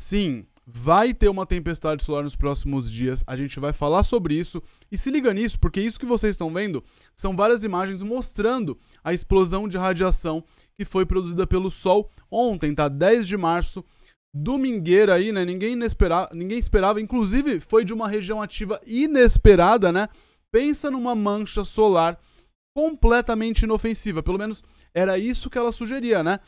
Sim, vai ter uma tempestade solar nos próximos dias. A gente vai falar sobre isso. E se liga nisso, porque isso que vocês estão vendo são várias imagens mostrando a explosão de radiação que foi produzida pelo Sol ontem, tá? 10 de março. Domingueira aí, né? Ninguém, inespera... Ninguém esperava. Inclusive, foi de uma região ativa inesperada, né? Pensa numa mancha solar completamente inofensiva. Pelo menos era isso que ela sugeria, né?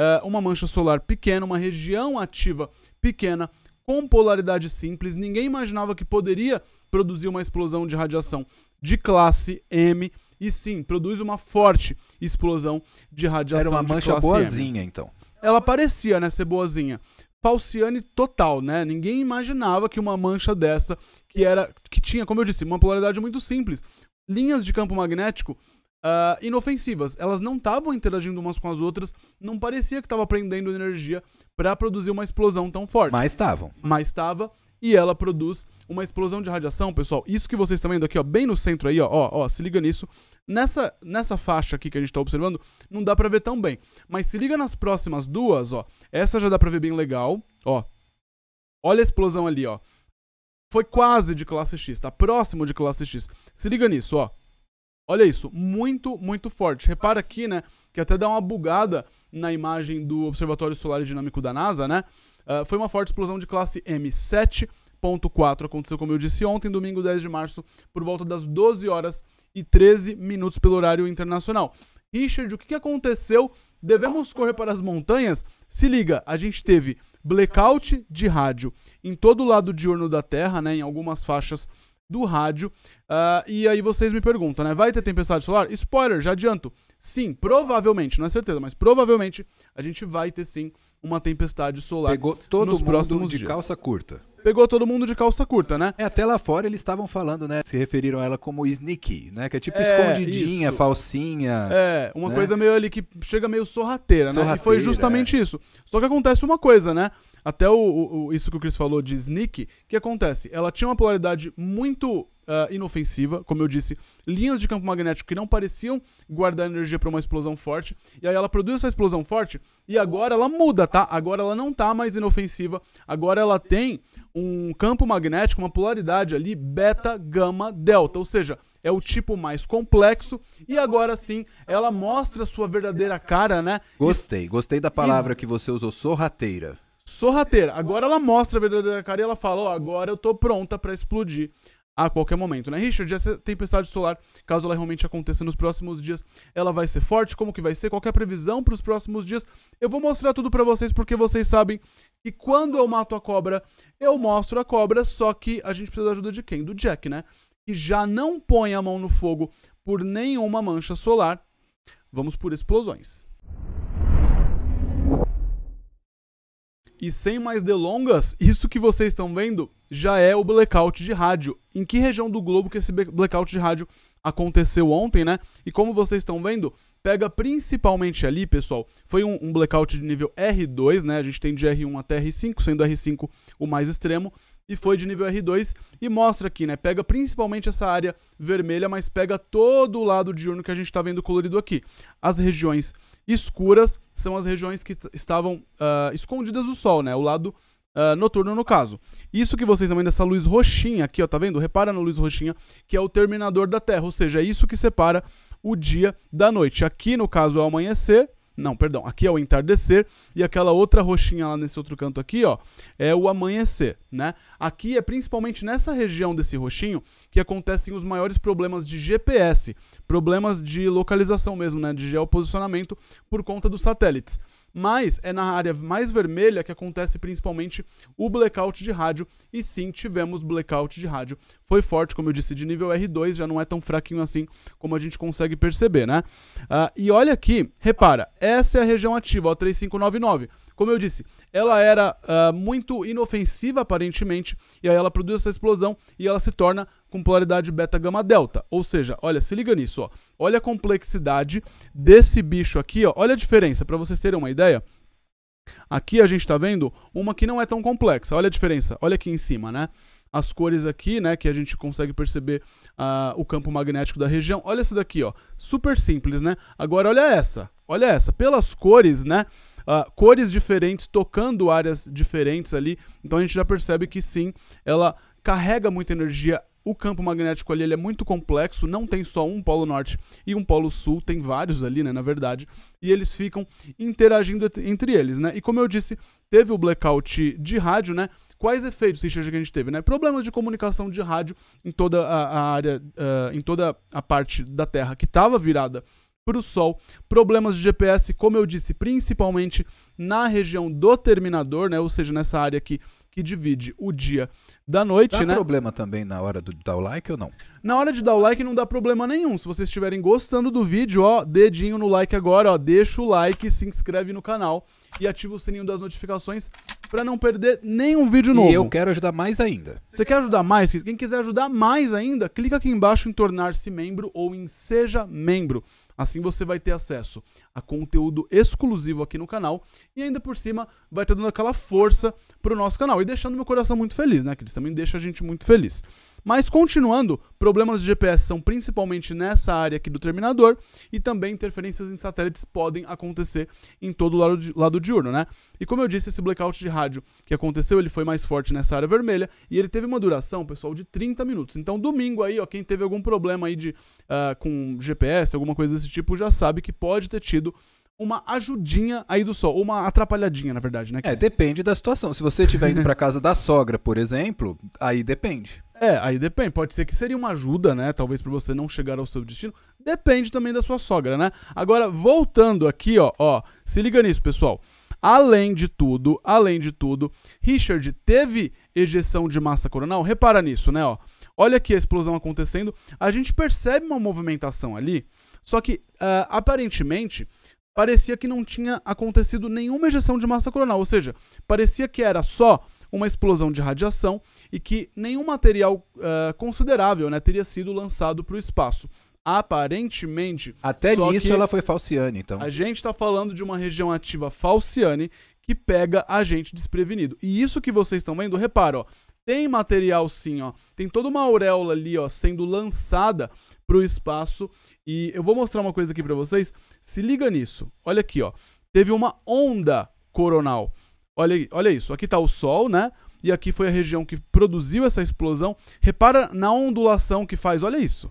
Eh, uma mancha solar pequena, uma região ativa pequena, com polaridade simples. Ninguém imaginava que poderia produzir uma explosão de radiação de classe M. E sim, produz uma forte explosão de radiação. Era uma mancha boazinha, M. então. Ela parecia, né, ser boazinha. Falciane total, né? Ninguém imaginava que uma mancha dessa, que era, que tinha, como eu disse, uma polaridade muito simples, linhas de campo magnético uh, inofensivas. Elas não estavam interagindo umas com as outras, não parecia que estava prendendo energia para produzir uma explosão tão forte. Mas estavam. Mas estava. E ela produz uma explosão de radiação, pessoal. Isso que vocês estão vendo aqui, ó, bem no centro aí, ó, ó, ó se liga nisso. Nessa, nessa faixa aqui que a gente está observando, não dá para ver tão bem. Mas se liga nas próximas duas, ó. Essa já dá para ver bem legal, ó. Olha a explosão ali, ó. Foi quase de classe X, tá próximo de classe X. Se liga nisso, ó. Olha isso, muito, muito forte. Repara aqui, né, que até dá uma bugada na imagem do Observatório Solar e Dinâmico da NASA, né? Uh, foi uma forte explosão de classe m 74 aconteceu, como eu disse ontem, domingo 10 de março, por volta das 12 horas e 13 minutos pelo horário internacional. Richard, o que aconteceu? Devemos correr para as montanhas? Se liga, a gente teve blackout de rádio em todo o lado diurno da Terra, né, em algumas faixas do rádio. Uh, e aí vocês me perguntam, né? Vai ter tempestade solar? Spoiler, já adianto. Sim, provavelmente, não é certeza, mas provavelmente a gente vai ter sim uma tempestade solar. Pegou todo nos mundo próximos de dias. calça curta pegou todo mundo de calça curta, né? É, até lá fora eles estavam falando, né? Se referiram a ela como sneaky, né? Que é tipo é, escondidinha, isso. falsinha. É, uma né? coisa meio ali que chega meio sorrateira, sorrateira né? E foi justamente é. isso. Só que acontece uma coisa, né? Até o, o, isso que o Chris falou de o que acontece? Ela tinha uma polaridade muito uh, inofensiva, como eu disse, linhas de campo magnético que não pareciam guardar energia para uma explosão forte. E aí ela produz essa explosão forte e agora ela muda, tá? Agora ela não tá mais inofensiva, agora ela tem um campo magnético, uma polaridade ali beta, gama, delta, ou seja, é o tipo mais complexo e agora sim ela mostra sua verdadeira cara, né? Gostei, gostei da palavra e... que você usou, sorrateira sorrateira. Agora ela mostra a verdadeira cara e ela fala: Ó, oh, agora eu tô pronta para explodir a qualquer momento, né? Richard, essa tempestade solar, caso ela realmente aconteça nos próximos dias, ela vai ser forte? Como que vai ser? Qual é a previsão para os próximos dias? Eu vou mostrar tudo para vocês porque vocês sabem que quando eu mato a cobra, eu mostro a cobra, só que a gente precisa da ajuda de quem? Do Jack, né? Que já não põe a mão no fogo por nenhuma mancha solar. Vamos por explosões. E sem mais delongas, isso que vocês estão vendo já é o blackout de rádio. Em que região do globo que esse blackout de rádio aconteceu ontem, né? E como vocês estão vendo, pega principalmente ali, pessoal, foi um, um, blackout de nível R2, né? A gente tem de R1 até R5, sendo R5 o mais extremo, e foi de nível R2 e mostra aqui, né? Pega principalmente essa área vermelha, mas pega todo o lado diurno que a gente está vendo colorido aqui. As regiões escuras são as regiões que estavam uh, escondidas do sol, né? O lado uh, noturno, no caso. Isso que vocês estão vendo, essa luz roxinha aqui, ó, tá vendo? Repara na luz roxinha, que é o terminador da Terra, ou seja, é isso que separa o dia da noite. Aqui, no caso, é o amanhecer, não, perdão. Aqui é o entardecer e aquela outra roxinha lá nesse outro canto aqui, ó, é o amanhecer, né? Aqui é principalmente nessa região desse roxinho que acontecem os maiores problemas de GPS, problemas de localização mesmo, né, de geoposicionamento por conta dos satélites mas é na área mais vermelha que acontece principalmente o blackout de rádio, e sim, tivemos blackout de rádio. Foi forte, como eu disse, de nível R2, já não é tão fraquinho assim como a gente consegue perceber, né? Uh, e olha aqui, repara, essa é a região ativa, ó, 3599. Como eu disse, ela era uh, muito inofensiva aparentemente, e aí ela produz essa explosão e ela se torna com polaridade beta gama delta. Ou seja, olha, se liga nisso, ó. Olha a complexidade desse bicho aqui, ó. Olha a diferença, para vocês terem uma ideia. Aqui a gente está vendo uma que não é tão complexa. Olha a diferença. Olha aqui em cima, né? As cores aqui, né? Que a gente consegue perceber uh, o campo magnético da região. Olha essa daqui, ó. Super simples, né? Agora olha essa. Olha essa. Pelas cores, né? Uh, cores diferentes, tocando áreas diferentes ali. Então a gente já percebe que sim, ela carrega muita energia o campo magnético ali é muito complexo, não tem só um polo norte e um polo sul, tem vários ali, né, na verdade, e eles ficam interagindo entre eles, né? E como eu disse, teve o blackout de rádio, né? Quais efeitos, que a gente teve, né? Problemas de comunicação de rádio em toda a, a área, uh, em toda a parte da Terra que estava virada para o sol. Problemas de GPS, como eu disse, principalmente na região do terminador, né? Ou seja, nessa área aqui que divide o dia da noite, dá né? problema também na hora de dar o like ou não? Na hora de dar o like não dá problema nenhum. Se vocês estiverem gostando do vídeo, ó, dedinho no like agora, ó, deixa o like, se inscreve no canal e ativa o sininho das notificações para não perder nenhum vídeo novo. E eu quero ajudar mais ainda. Você quer ajudar mais? Quem quiser ajudar mais ainda, clica aqui embaixo em tornar-se membro ou em seja membro. Assim você vai ter acesso a conteúdo exclusivo aqui no canal e ainda por cima vai estar dando aquela força pro nosso canal e deixando meu coração muito feliz, né, que eles também deixam a gente muito feliz. Mas continuando, problemas de GPS são principalmente nessa área aqui do terminador e também interferências em satélites podem acontecer em todo o lado, lado diurno, né? E como eu disse, esse blackout de rádio que aconteceu, ele foi mais forte nessa área vermelha e ele teve uma duração, pessoal, de 30 minutos. Então, domingo aí, ó, quem teve algum problema aí de, uh, com GPS, alguma coisa desse tipo, já sabe que pode ter tido uma ajudinha aí do sol, uma atrapalhadinha, na verdade, né? É, depende da situação. Se você estiver indo para casa da sogra, por exemplo, aí depende. É, aí depende. Pode ser que seria uma ajuda, né? Talvez para você não chegar ao seu destino. Depende também da sua sogra, né? Agora, voltando aqui, ó, ó, se liga nisso, pessoal. Além de tudo, além de tudo, Richard teve ejeção de massa coronal. Repara nisso, né, ó. Olha aqui a explosão acontecendo. A gente percebe uma movimentação ali só que, uh, aparentemente, parecia que não tinha acontecido nenhuma ejeção de massa coronal, ou seja, parecia que era só uma explosão de radiação e que nenhum material uh, considerável né, teria sido lançado para o espaço. Aparentemente. Até nisso ela foi falciane, então. A gente está falando de uma região ativa falciane que pega a gente desprevenido. E isso que vocês estão vendo, repara, ó, tem material sim, ó. Tem toda uma auréola ali, ó, sendo lançada pro espaço. E eu vou mostrar uma coisa aqui para vocês. Se liga nisso. Olha aqui, ó. Teve uma onda coronal. Olha, olha isso. Aqui tá o Sol, né? E aqui foi a região que produziu essa explosão. Repara na ondulação que faz. Olha isso.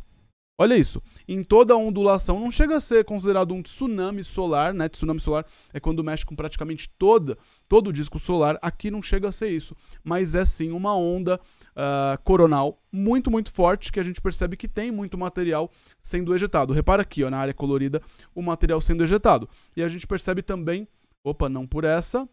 Olha isso. Em toda a ondulação, não chega a ser considerado um tsunami solar, né? Tsunami solar é quando mexe com praticamente toda, todo o disco solar. Aqui não chega a ser isso, mas é sim uma onda uh, coronal muito, muito forte que a gente percebe que tem muito material sendo ejetado. Repara aqui, ó, na área colorida, o material sendo ejetado. E a gente percebe também, opa, não por essa,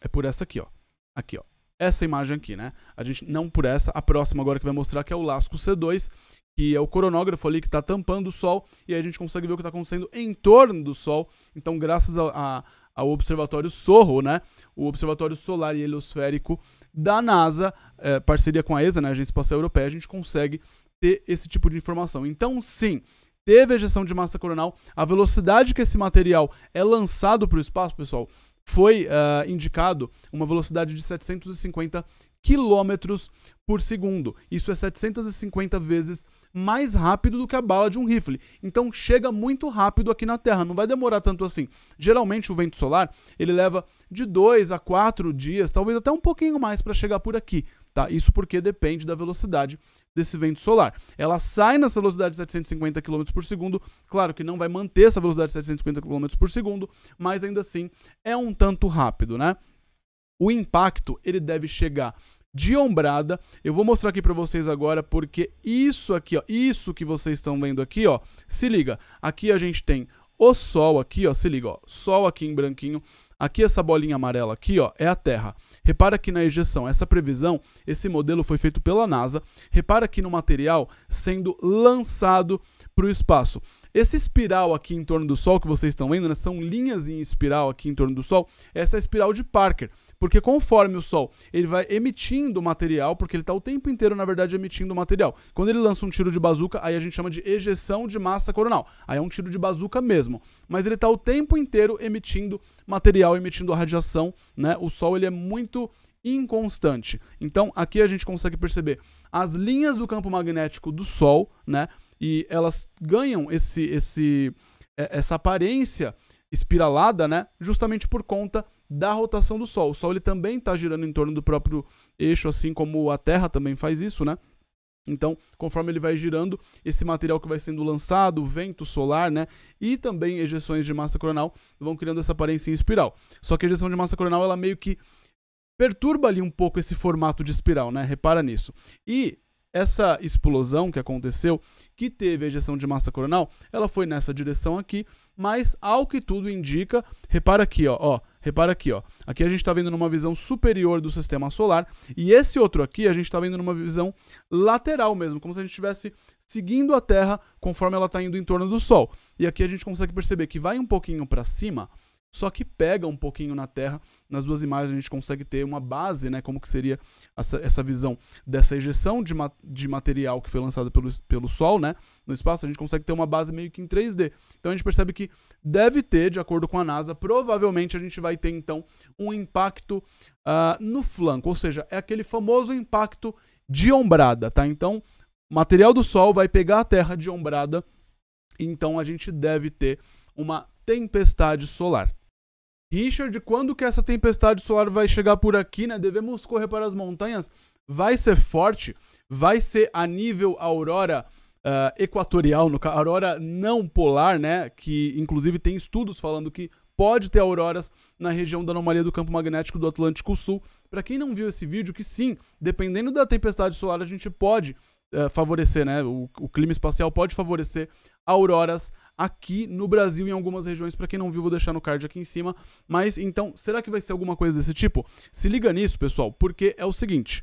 é por essa aqui, ó. Aqui, ó essa imagem aqui, né? A gente não por essa, a próxima agora que vai mostrar que é o Lasco C2, que é o coronógrafo ali que está tampando o Sol, e a gente consegue ver o que está acontecendo em torno do Sol. Então, graças a, a, ao Observatório Sorro, né, o Observatório Solar e Heliosférico da NASA, é, parceria com a ESA, né, a Agência Espacial Europeia, a gente consegue ter esse tipo de informação. Então, sim, teve ejeção de massa coronal, a velocidade que esse material é lançado para o espaço, pessoal, foi uh, indicado uma velocidade de 750 quilômetros por segundo. Isso é 750 vezes mais rápido do que a bala de um rifle. Então chega muito rápido aqui na Terra, não vai demorar tanto assim. Geralmente o vento solar, ele leva de 2 a 4 dias, talvez até um pouquinho mais para chegar por aqui, tá? Isso porque depende da velocidade desse vento solar. Ela sai nessa velocidade de 750 km por segundo, claro que não vai manter essa velocidade de 750 km por segundo, mas ainda assim é um tanto rápido, né? O impacto, ele deve chegar de ombrada. Eu vou mostrar aqui para vocês agora porque isso aqui, ó, isso que vocês estão vendo aqui, ó, se liga. Aqui a gente tem o sol aqui, ó, se liga, ó, sol aqui em branquinho. Aqui essa bolinha amarela aqui, ó, é a Terra. Repara que na ejeção, essa previsão, esse modelo foi feito pela NASA. Repara aqui no material sendo lançado para o espaço. Esse espiral aqui em torno do Sol que vocês estão vendo, né, são linhas em espiral aqui em torno do Sol, essa é a espiral de Parker, porque conforme o Sol ele vai emitindo material, porque ele está o tempo inteiro, na verdade, emitindo material. Quando ele lança um tiro de bazuca, aí a gente chama de ejeção de massa coronal. Aí é um tiro de bazuca mesmo. Mas ele está o tempo inteiro emitindo material, emitindo a radiação, né? O Sol ele é muito inconstante. Então, aqui a gente consegue perceber as linhas do campo magnético do Sol, né? E elas ganham esse, esse, é, essa aparência espiralada, né? Justamente por conta da rotação do Sol. O Sol ele também está girando em torno do próprio eixo, assim como a Terra também faz isso, né? Então, conforme ele vai girando, esse material que vai sendo lançado, vento solar, né, e também ejeções de massa coronal vão criando essa aparência em espiral. Só que a ejeção de massa coronal ela meio que perturba ali um pouco esse formato de espiral, né? Repara nisso. E essa explosão que aconteceu, que teve a ejeção de massa coronal, ela foi nessa direção aqui, mas ao que tudo indica, repara aqui, ó, ó repara aqui, ó. Aqui a gente está vendo numa visão superior do sistema solar e esse outro aqui a gente está vendo numa visão lateral mesmo, como se a gente estivesse seguindo a Terra conforme ela está indo em torno do Sol. E aqui a gente consegue perceber que vai um pouquinho para cima, só que pega um pouquinho na Terra. Nas duas imagens a gente consegue ter uma base, né? Como que seria essa, essa visão dessa ejeção de, ma de material que foi lançada pelo, pelo Sol, né? No espaço, a gente consegue ter uma base meio que em 3D. Então a gente percebe que deve ter, de acordo com a NASA, provavelmente a gente vai ter então um impacto uh, no flanco, ou seja, é aquele famoso impacto de ombrada, tá? Então, material do Sol vai pegar a Terra de ombrada, então a gente deve ter uma tempestade solar. Richard, quando que essa tempestade solar vai chegar por aqui, né? Devemos correr para as montanhas? Vai ser forte? Vai ser a nível aurora uh, equatorial, no caso, aurora não polar, né? Que inclusive tem estudos falando que pode ter auroras na região da anomalia do campo magnético do Atlântico Sul. Para quem não viu esse vídeo, que sim, dependendo da tempestade solar, a gente pode uh, favorecer, né? O, o clima espacial pode favorecer auroras aqui no Brasil em algumas regiões. Para quem não viu, vou deixar no card aqui em cima. Mas então, será que vai ser alguma coisa desse tipo? Se liga nisso, pessoal, porque é o seguinte: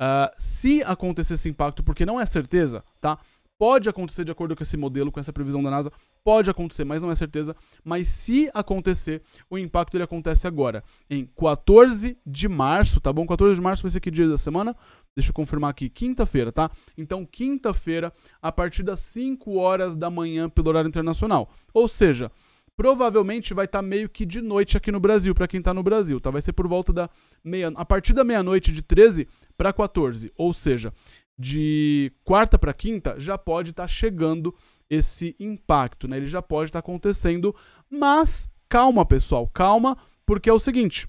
uh, se acontecer esse impacto, porque não é certeza, tá? Pode acontecer de acordo com esse modelo, com essa previsão da NASA, pode acontecer, mas não é certeza. Mas se acontecer, o impacto ele acontece agora, em 14 de março, tá bom? 14 de março vai ser que dia da semana? Deixa eu confirmar aqui, quinta-feira, tá? Então, quinta-feira, a partir das 5 horas da manhã pelo horário internacional. Ou seja, provavelmente vai estar tá meio que de noite aqui no Brasil, para quem está no Brasil, tá? Vai ser por volta da meia, a partir da meia-noite de 13 para 14, ou seja, de quarta para quinta já pode estar tá chegando esse impacto, né? Ele já pode estar tá acontecendo, mas calma, pessoal, calma, porque é o seguinte,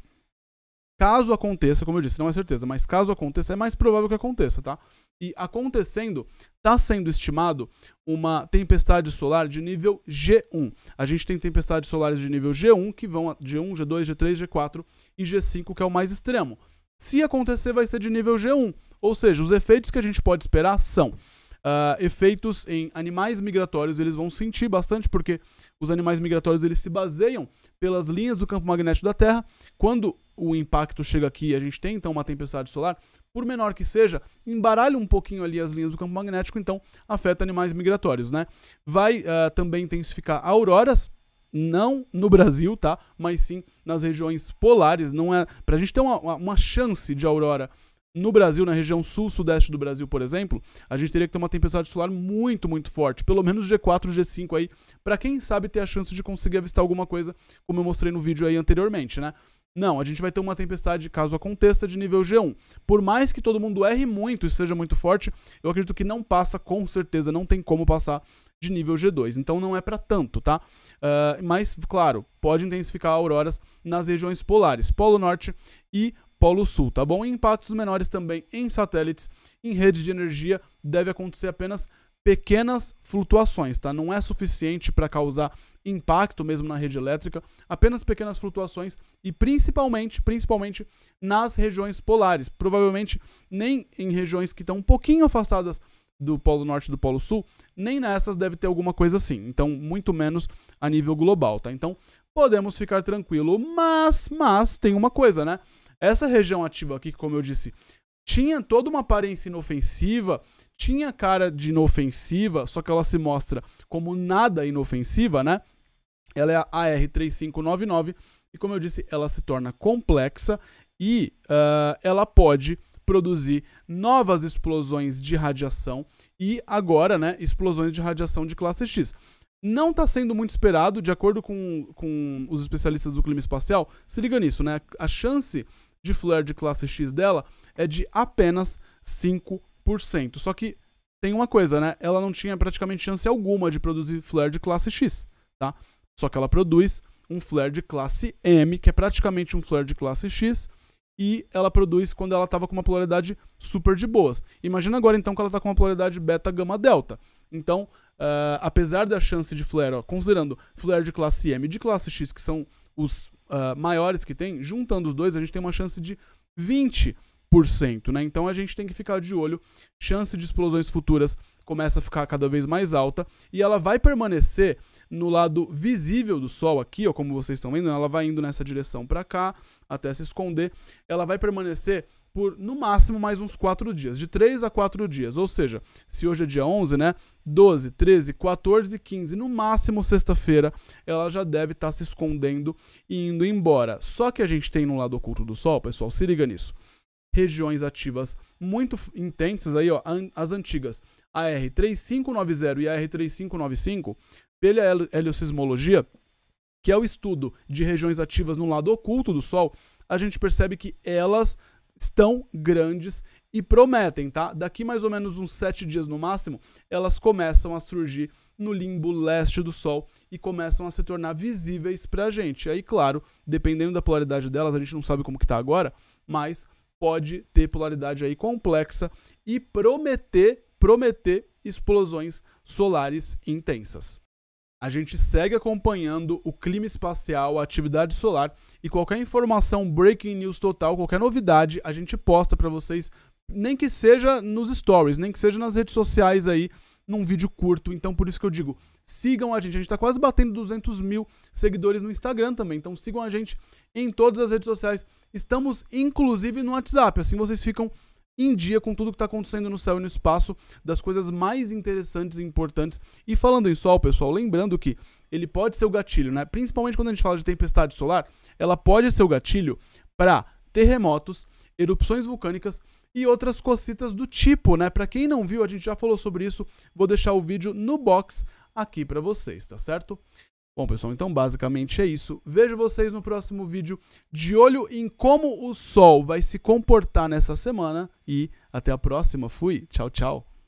Caso aconteça, como eu disse, não é certeza, mas caso aconteça, é mais provável que aconteça, tá? E acontecendo, está sendo estimado uma tempestade solar de nível G1. A gente tem tempestades solares de nível G1 que vão de 1, G2, G3, G4 e G5, que é o mais extremo. Se acontecer, vai ser de nível G1, ou seja, os efeitos que a gente pode esperar são Uh, efeitos em animais migratórios eles vão sentir bastante porque os animais migratórios eles se baseiam pelas linhas do campo magnético da Terra. Quando o impacto chega aqui e a gente tem então uma tempestade solar, por menor que seja, embaralha um pouquinho ali as linhas do campo magnético, então afeta animais migratórios, né? Vai uh, também intensificar auroras, não no Brasil, tá? Mas sim nas regiões polares, não é... Pra gente ter uma, uma chance de aurora no Brasil, na região sul-sudeste do Brasil, por exemplo, a gente teria que ter uma tempestade solar muito, muito forte, pelo menos G4, G5 aí, para quem sabe ter a chance de conseguir avistar alguma coisa, como eu mostrei no vídeo aí anteriormente, né? Não, a gente vai ter uma tempestade, caso aconteça, de nível G1. Por mais que todo mundo erre muito e seja muito forte, eu acredito que não passa, com certeza, não tem como passar de nível G2. Então não é para tanto, tá? Uh, mas, claro, pode intensificar auroras nas regiões polares, Polo Norte e Polo Sul, tá bom? E impactos menores também em satélites, em redes de energia, deve acontecer apenas pequenas flutuações, tá? Não é suficiente para causar impacto mesmo na rede elétrica, apenas pequenas flutuações e principalmente, principalmente nas regiões polares. Provavelmente nem em regiões que estão um pouquinho afastadas do Polo Norte e do Polo Sul, nem nessas deve ter alguma coisa assim. Então, muito menos a nível global, tá? Então, podemos ficar tranquilo, mas mas tem uma coisa, né? Essa região ativa aqui, como eu disse, tinha toda uma aparência inofensiva, tinha cara de inofensiva, só que ela se mostra como nada inofensiva, né? Ela é a AR3599 e, como eu disse, ela se torna complexa e uh, ela pode produzir novas explosões de radiação e agora, né, explosões de radiação de classe X. Não está sendo muito esperado, de acordo com, com os especialistas do clima espacial, se liga nisso, né? A chance de flare de classe X dela é de apenas 5%. Só que tem uma coisa, né? Ela não tinha praticamente chance alguma de produzir flare de classe X, tá? Só que ela produz um flare de classe M, que é praticamente um flare de classe X, e ela produz quando ela estava com uma polaridade super de boas. Imagina agora então que ela está com uma polaridade beta gama delta. Então, uh, apesar da chance de flare, ó, considerando flare de classe M e de classe X, que são os uh, maiores que tem, juntando os dois, a gente tem uma chance de 20%. Né? Então a gente tem que ficar de olho. Chance de explosões futuras começa a ficar cada vez mais alta e ela vai permanecer no lado visível do Sol aqui, ó, como vocês estão vendo, né? ela vai indo nessa direção para cá até se esconder. Ela vai permanecer por no máximo mais uns 4 dias, de 3 a 4 dias. Ou seja, se hoje é dia 11, né? 12, 13, 14, 15, no máximo sexta-feira, ela já deve estar tá se escondendo e indo embora. Só que a gente tem no lado oculto do Sol, pessoal, se liga nisso. Regiões ativas muito intensas aí, ó, as antigas, a R3590 e a R3595, pela heliosismologia, que é o estudo de regiões ativas no lado oculto do Sol, a gente percebe que elas estão grandes e prometem, tá? Daqui mais ou menos uns sete dias no máximo, elas começam a surgir no limbo leste do Sol e começam a se tornar visíveis pra gente. Aí, claro, dependendo da polaridade delas, a gente não sabe como que tá agora, mas pode ter polaridade aí complexa e prometer, prometer explosões solares intensas a gente segue acompanhando o clima espacial, a atividade solar e qualquer informação breaking news total, qualquer novidade, a gente posta para vocês, nem que seja nos stories, nem que seja nas redes sociais aí, num vídeo curto. Então por isso que eu digo, sigam a gente. A gente está quase batendo 200 mil seguidores no Instagram também. Então sigam a gente em todas as redes sociais. Estamos inclusive no WhatsApp, assim vocês ficam em dia com tudo que está acontecendo no céu e no espaço, das coisas mais interessantes e importantes. E falando em sol, pessoal, lembrando que ele pode ser o gatilho, né? Principalmente quando a gente fala de tempestade solar, ela pode ser o gatilho para terremotos, erupções vulcânicas e outras cocitas do tipo, né? Para quem não viu, a gente já falou sobre isso, vou deixar o vídeo no box aqui para vocês, tá certo? Bom, pessoal, então basicamente é isso. Vejo vocês no próximo vídeo de olho em como o Sol vai se comportar nessa semana. E até a próxima. Fui. Tchau, tchau.